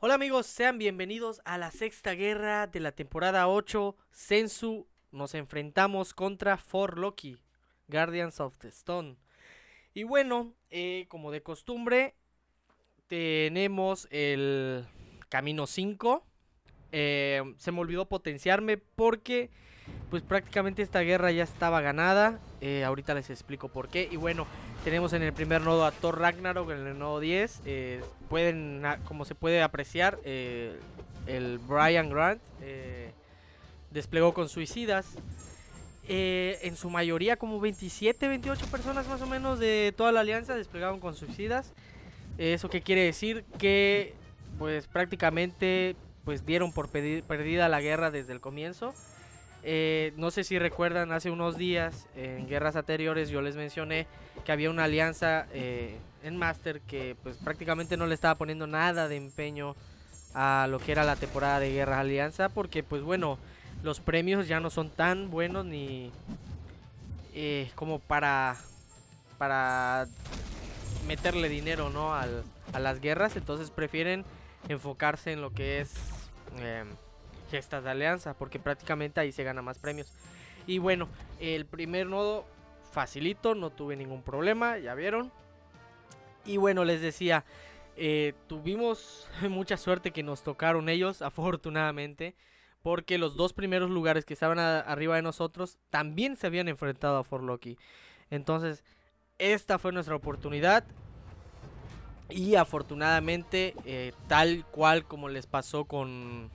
Hola amigos, sean bienvenidos a la sexta guerra de la temporada 8, Sensu. Nos enfrentamos contra For Loki, Guardians of the Stone. Y bueno, eh, como de costumbre, tenemos el camino 5. Eh, se me olvidó potenciarme porque pues prácticamente esta guerra ya estaba ganada. Eh, ahorita les explico por qué. Y bueno, tenemos en el primer nodo a Thor Ragnarok, en el nodo 10. Eh, pueden, como se puede apreciar, eh, el Brian Grant eh, desplegó con suicidas. en su mayoría, como 27, 28 personas más o menos de toda la alianza desplegaron con suicidas. ¿Eso qué quiere decir? Que pues prácticamente pues dieron por perdida la guerra desde el comienzo. Eh, no sé si recuerdan, hace unos días, en guerras anteriores, yo les mencioné que había una alianza eh, en Master que pues prácticamente no le estaba poniendo nada de empeño a lo que era la temporada de guerra alianza, porque pues bueno, los premios ya no son tan buenos ni eh, como para, para meterle dinero ¿no? a las guerras, entonces prefieren enfocarse en lo que es em, gestas de alianza, porque prácticamente ahí se gana más premios. Y bueno, el primer nodo facilito, no tuve ningún problema, ya vieron. Y bueno, les decía, eh, tuvimos mucha suerte que nos tocaron ellos, afortunadamente, porque los dos primeros lugares que estaban arriba de nosotros también se habían enfrentado a Forloki. Entonces, esta fue nuestra oportunidad. Y afortunadamente, eh, tal cual como les pasó con,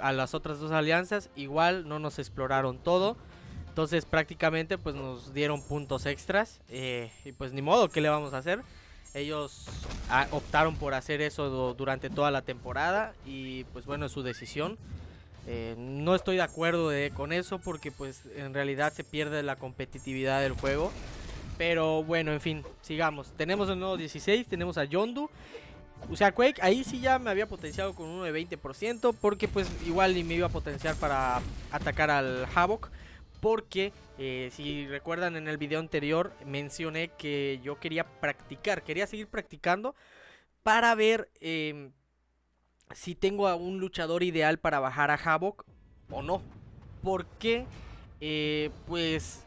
a las otras dos alianzas, igual no nos exploraron todo. Entonces prácticamente pues nos dieron puntos extras eh, y pues ni modo, ¿qué le vamos a hacer? Ellos ah, optaron por hacer eso durante toda la temporada y pues bueno, es su decisión. Eh, no estoy de acuerdo con eso porque pues en realidad se pierde la competitividad del juego. Pero bueno, en fin, sigamos. Tenemos el nuevo 16, tenemos a Yondu o sea, Quake ahí sí ya me había potenciado con uno de 20% porque pues igual ni me iba a potenciar para atacar al Havoc. Porque eh, si recuerdan en el video anterior mencioné que yo quería practicar, quería seguir practicando para ver em, si tengo a un luchador ideal para bajar a Havoc o no. Porque eh, pues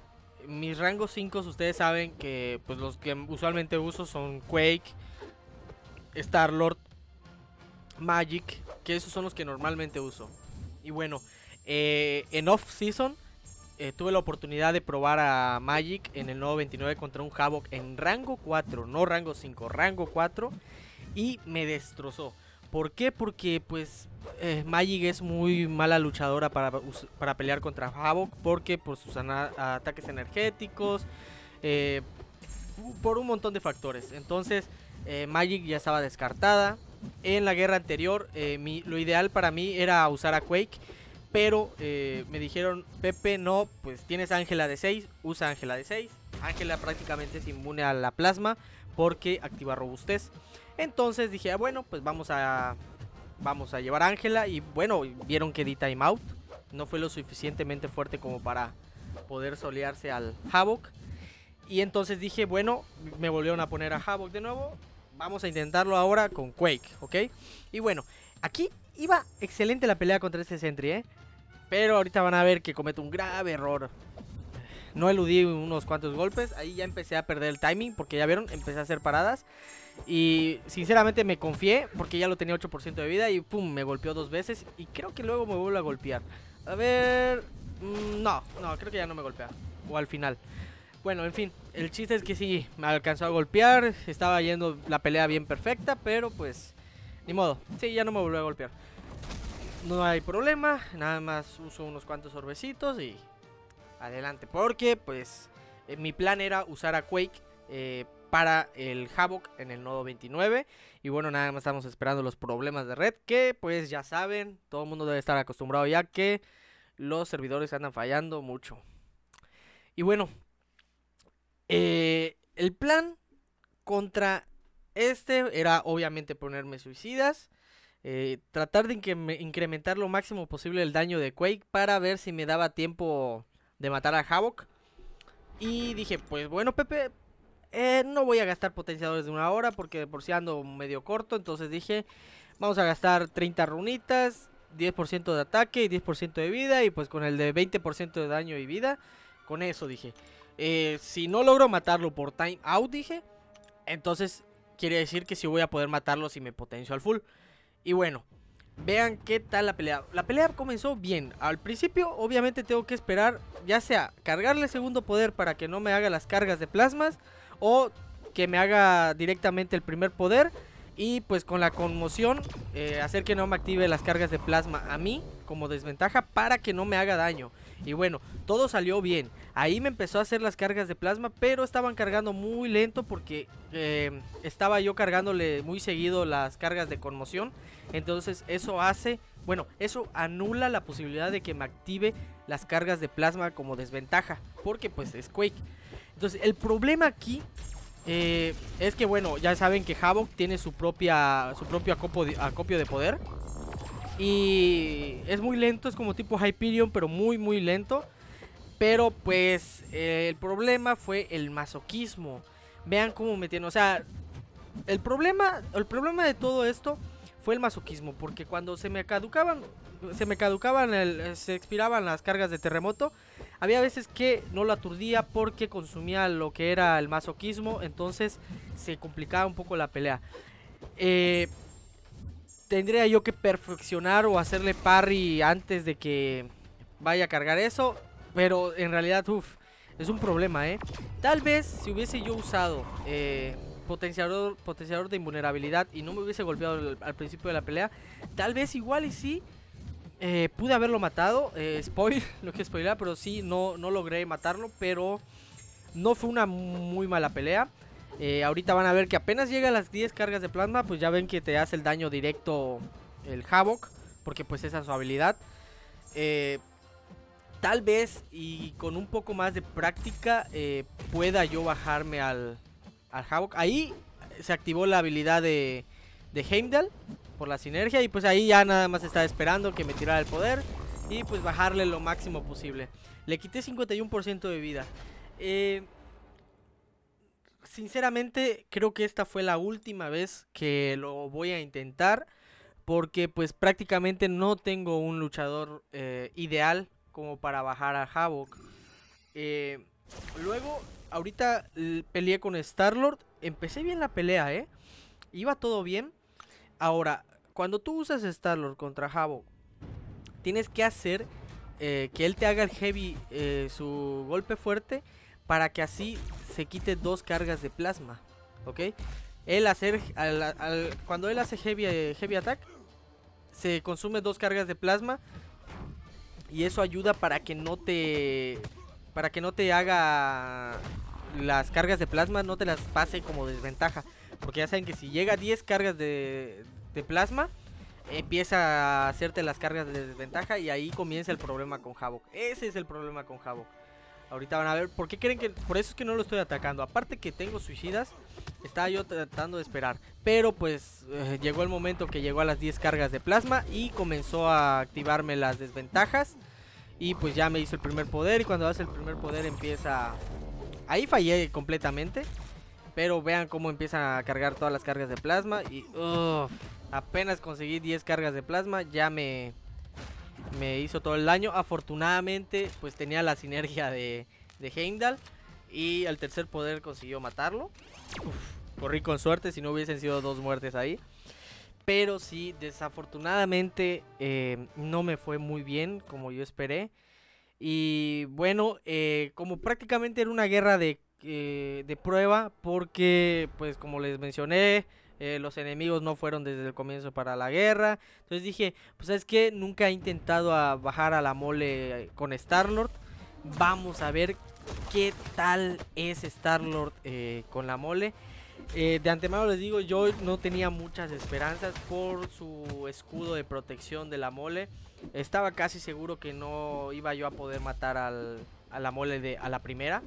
mis rangos 5 ustedes saben que pues los que usualmente uso son Quake. Star-Lord, Magic, que esos son los que normalmente uso. Y bueno, eh, en off-season eh, tuve la oportunidad de probar a Magic en el 29 contra un Havoc en rango 4, no rango 5, rango 4, y me destrozó. ¿Por qué? Porque pues eh, Magic es muy mala luchadora para, para pelear contra Havoc, porque por pues, sus ataques energéticos, por un montón de factores. Entonces, eh, Magic ya estaba descartada. En la guerra anterior, eh, lo ideal para mí era usar a Quake. Pero eh, me dijeron, Pepe, no, pues tienes Ángela de 6, usa Ángela de 6. Ángela prácticamente es inmune a la plasma porque activa robustez. Entonces dije, ah, bueno, pues vamos a, vamos a llevar Ángela. Y bueno, vieron que di timeout. No fue lo suficientemente fuerte como para poder solearse al Havoc. Y entonces dije, bueno, me volvieron a poner a Havoc de nuevo. Vamos a intentarlo ahora con Quake, ¿ok? Y bueno, aquí iba excelente la pelea contra este Sentry, ¿eh? Pero ahorita van a ver que cometo un grave error. No eludí unos cuantos golpes. Ahí ya empecé a perder el timing. Porque ya vieron, empecé a hacer paradas. Y sinceramente me confié. Porque ya lo tenía 8% de vida. Y pum, me golpeó dos veces. Y creo que luego me vuelvo a golpear. A ver. Mm, no, no, creo que ya no me golpea. O al final. Bueno, en fin, el chiste es que sí, me alcanzó a golpear, estaba yendo la pelea bien perfecta, pero pues, ni modo. Sí, ya no me volvió a golpear. No hay problema, nada más uso unos cuantos sorbecitos y adelante. Porque, pues, eh, mi plan era usar a Quake eh, para el Havoc en el nodo 29. Y bueno, nada más estamos esperando los problemas de red, que pues ya saben, todo el mundo debe estar acostumbrado ya que los servidores andan fallando mucho. Y bueno, eh, el plan contra este era obviamente ponerme suicidas. Eh, tratar de incrementar lo máximo posible el daño de Quake para ver si me daba tiempo de matar a Havoc. Y dije, pues bueno, Pepe, eh, no voy a gastar potenciadores de una hora porque de por si ando medio corto. Entonces dije, vamos a gastar 30 runitas, 10% de ataque y 10% de vida. Y pues con el de 20% de daño y vida, con eso dije. Eh, si no logro matarlo por time out, dije, entonces quiere decir que sí voy a poder matarlo si me potencio al full. Y bueno, vean qué tal la pelea. La pelea comenzó bien. Al principio, obviamente, tengo que esperar, ya sea cargarle segundo poder para que no me haga las cargas de plasmas, o que me haga directamente el primer poder. Y pues con la conmoción, eh, hacer que no me active las cargas de plasma a mí como desventaja para que no me haga daño. Y bueno, todo salió bien. Ahí me empezó a hacer las cargas de plasma, pero estaban cargando muy lento porque eh, estaba yo cargándole muy seguido las cargas de conmoción. Entonces eso hace, bueno, eso anula la posibilidad de que me active las cargas de plasma como desventaja. Porque pues es Quake. Entonces el problema aquí eh, es que bueno, ya saben que Havoc tiene su propia su propio acopio de poder y es muy lento, es como tipo Hyperion, pero muy, muy lento. Pero pues eh, el problema fue el masoquismo. Vean cómo me O sea, el problema, el problema de todo esto fue el masoquismo. Porque cuando se me caducaban, se me caducaban, se expiraban las cargas de terremoto. Había veces que no lo aturdía porque consumía lo que era el masoquismo. Entonces se complicaba un poco la pelea. Eh, tendría yo que perfeccionar o hacerle parry antes de que vaya a cargar eso. Pero en realidad, uff, es un problema, ¿eh? Tal vez si hubiese yo usado eh, potenciador, de invulnerabilidad y no me hubiese golpeado al, principio de la pelea, tal vez igual y sí eh, pude haberlo matado. Eh, spoiler, lo que es spoiler, pero sí, no, no logré matarlo, pero no fue una muy mala pelea. Eh, ahorita van a ver que apenas llega a las 10 cargas de plasma, pues ya ven que te hace el daño directo el Havoc, porque pues esa es su habilidad. Eh, tal vez y con un poco más de práctica eh, pueda yo bajarme al, al Havoc. Ahí se activó la habilidad de, de Heimdall por la sinergia y pues ahí ya nada más estaba esperando que me tirara el poder y pues bajarle lo máximo posible. Le quité 51% de vida. Eh, sinceramente creo que esta fue la última vez que lo voy a intentar porque pues prácticamente no tengo un luchador eh, ideal como para bajar a Havoc. Eh, luego, ahorita peleé con Starlord, empecé bien la pelea, ¿eh? Iba todo bien. Ahora, cuando tú usas Starlord contra Havoc, tienes que hacer eh, que él te haga el heavy, su golpe fuerte, para que así se quite dos cargas de plasma, ¿ok? Él hacer, cuando él hace heavy, eh, heavy attack, se consume dos cargas de plasma y eso ayuda para que no te, para que no te haga las cargas de plasma, no te las pase como desventaja, porque ya saben que si llega a 10 cargas de, de plasma, empieza a hacerte las cargas de desventaja y ahí comienza el problema con Havok. Ese es el problema con Havok. Ahorita van a ver por qué creen que... Por eso es que no lo estoy atacando. Aparte que tengo suicidas, estaba yo tratando de esperar. Pero pues eh, llegó el momento que llegó a las 10 cargas de plasma y comenzó a activarme las desventajas. Y pues ya me hizo el primer poder y cuando hace el primer poder empieza... Ahí fallé completamente. Pero vean cómo empiezan a cargar todas las cargas de plasma y... apenas conseguí 10 cargas de plasma, ya me me hizo todo el daño. Afortunadamente, pues tenía la sinergia de, de Heimdall. Y al tercer poder consiguió matarlo. corrí con suerte, si no hubiesen sido dos muertes ahí. Pero sí, desafortunadamente eh, no me fue muy bien como yo esperé. Y bueno, eh, como prácticamente era una guerra eh, de prueba, porque pues como les mencioné, eh, los enemigos no fueron desde el comienzo para la guerra. Entonces dije, pues es que nunca he intentado bajar a la mole eh, con Starlord. Vamos a ver qué tal es Starlord eh, con la mole. Eh, de antemano les digo, yo no tenía muchas esperanzas por su escudo de protección de la mole. Estaba casi seguro que no iba yo a poder matar a la mole de, a la primera.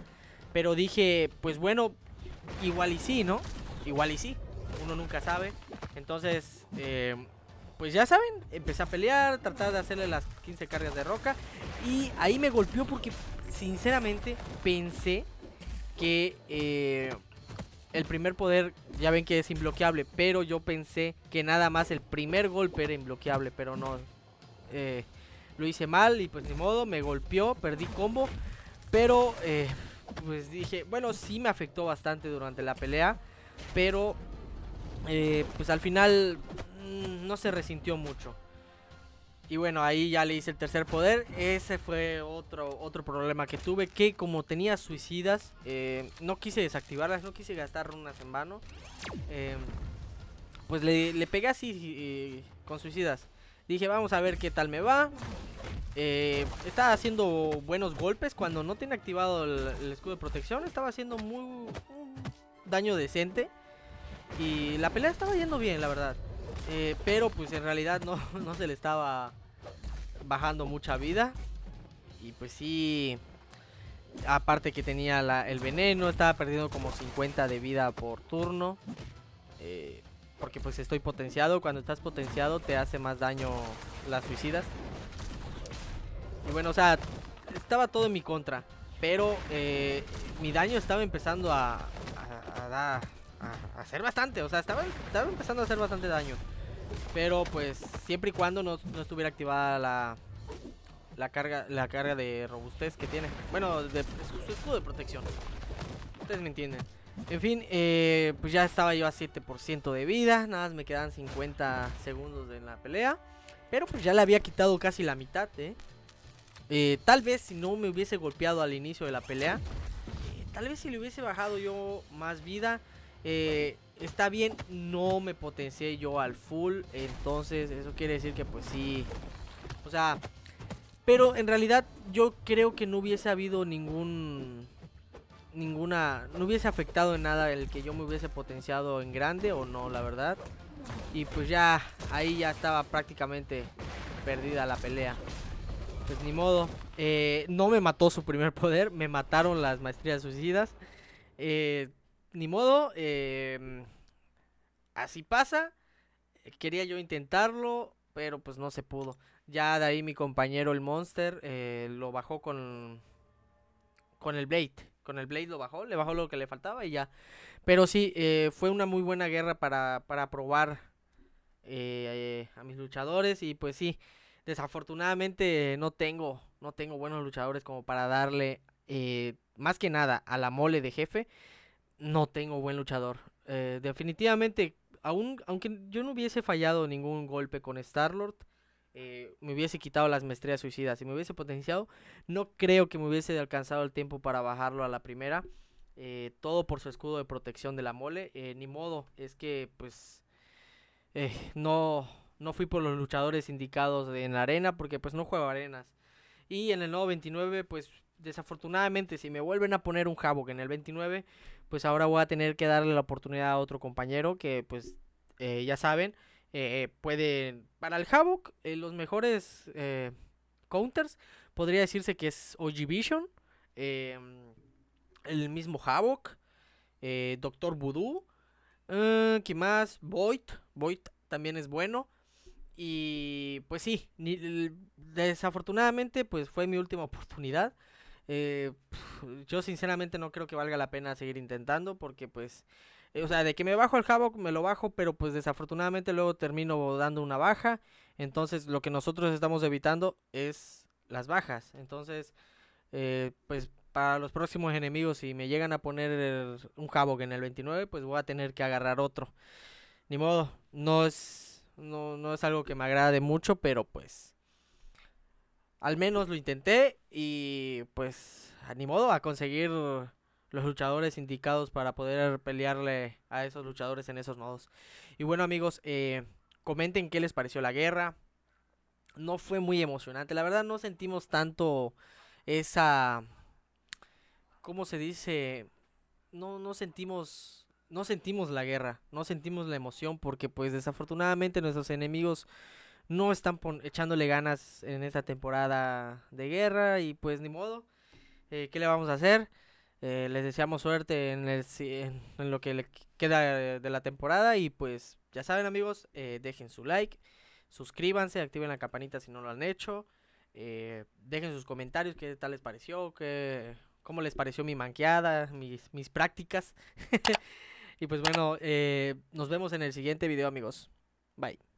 Pero dije, pues bueno, igual y sí, ¿no? Igual y sí uno nunca sabe. Entonces, eh, pues ya saben, empecé a pelear, tratar de hacerle las 15 cargas de roca. Y ahí me golpeó porque, sinceramente, pensé que eh, el primer poder, ya ven que es imbloqueable, pero yo pensé que nada más el primer golpe era imbloqueable, pero no. Eh, lo hice mal y pues ni modo, me golpeó, perdí combo, pero pues dije, bueno, sí me afectó bastante durante la pelea, pero eh, pues al final mm, no se resintió mucho. Y bueno, ahí ya le hice el tercer poder. Ese fue otro, otro problema que tuve. Que como tenía suicidas, eh, no quise desactivarlas, no quise gastar runas en vano. Eh, pues le, le, pegué así con suicidas. Dije, vamos a ver qué tal me va. estaba haciendo buenos golpes cuando no tiene activado el, escudo de protección. Estaba haciendo muy daño decente. Y la pelea estaba yendo bien, la verdad. Eh, pero pues en realidad no, no se le estaba bajando mucha vida. Y pues sí, aparte que tenía el veneno, estaba perdiendo como 50 de vida por turno. Eh, porque pues estoy potenciado, cuando estás potenciado te hace más daño las suicidas. Y bueno, o sea, estaba todo en mi contra. Pero eh, mi daño estaba empezando a, a dar hacer bastante. O sea, estaba, empezando a hacer bastante daño. Pero pues siempre y cuando no, estuviera activada la, la, carga, la carga de robustez que tiene. Bueno, de, su escudo de protección. Ustedes me entienden. En fin, eh, pues ya estaba yo a 7% de vida. Nada más me quedan 50 segundos en la pelea. Pero pues ya le había quitado casi la mitad, ¿eh? Eh, tal vez si no me hubiese golpeado al inicio de la pelea, tal vez si le hubiese bajado yo más vida, eh, está bien, no me potencié yo al full. Entonces, eso quiere decir que pues sí. O sea, pero en realidad yo creo que no hubiese habido ningún... Ninguna... No hubiese afectado en nada el que yo me hubiese potenciado en grande o no, la verdad. Y pues ya, ahí ya estaba prácticamente perdida la pelea. Pues ni modo. Eh, no me mató su primer poder, me mataron las maestrías suicidas. Eh, ni modo, em, así pasa. Quería yo intentarlo, pero pues no se pudo. Ya de ahí mi compañero el Monster eh, lo bajó con, con el Blade. Con el Blade lo bajó, le bajó lo que le faltaba y ya. Pero sí, eh, fue una muy buena guerra para, probar eh, a mis luchadores. Y pues sí, desafortunadamente no tengo, no tengo buenos luchadores como para darle más que nada a la mole de jefe no tengo buen luchador. Eh, definitivamente, aún, aunque yo no hubiese fallado ningún golpe con Starlord, eh, me hubiese quitado las maestrías suicidas y me hubiese potenciado, no creo que me hubiese alcanzado el tiempo para bajarlo a la primera. Eh, todo por su escudo de protección de la mole. ni modo, es que pues no, no fui por los luchadores indicados en la arena porque pues no juego arenas. Y en el 29 pues desafortunadamente, si me vuelven a poner un Havoc en el 29, pues ahora voy a tener que darle la oportunidad a otro compañero que, pues, eh, ya saben, eh, puede... Para el Havoc, eh, los mejores eh, counters podría decirse que es OG Vision, el mismo Havoc, Doctor Voodoo, ¿qué más? Void, Void también es bueno. Y pues sí, desafortunadamente pues fue mi última oportunidad. Eh, yo sinceramente no creo que valga la pena seguir intentando porque pues, eh, o sea, de que me bajo el Havoc me lo bajo, pero pues desafortunadamente luego termino dando una baja. Entonces lo que nosotros estamos evitando es las bajas. Entonces, eh, pues para los próximos enemigos, si me llegan a poner un Havoc en el 29, pues voy a tener que agarrar otro. Ni modo, no es, no, no es algo que me agrade mucho, pero pues al menos lo intenté y pues ni modo a conseguir los luchadores indicados para poder pelearle a esos luchadores en esos nodos. Y bueno amigos, eh, comenten qué les pareció la guerra. No fue muy emocionante, la verdad no sentimos tanto esa... ¿Cómo se dice? No, no sentimos... No sentimos la guerra, no sentimos la emoción porque pues desafortunadamente nuestros enemigos no están echándole ganas en esta temporada de guerra y pues ni modo. Eh, ¿Qué le vamos a hacer? Eh, les deseamos suerte en, el, lo que le queda de la temporada y pues ya saben amigos, eh, dejen su like, suscríbanse, activen la campanita si no lo han hecho, dejen sus comentarios, qué tal les pareció, qué, cómo les pareció mi manqueada, mis, mis prácticas. y pues bueno, nos vemos en el siguiente video amigos. Bye.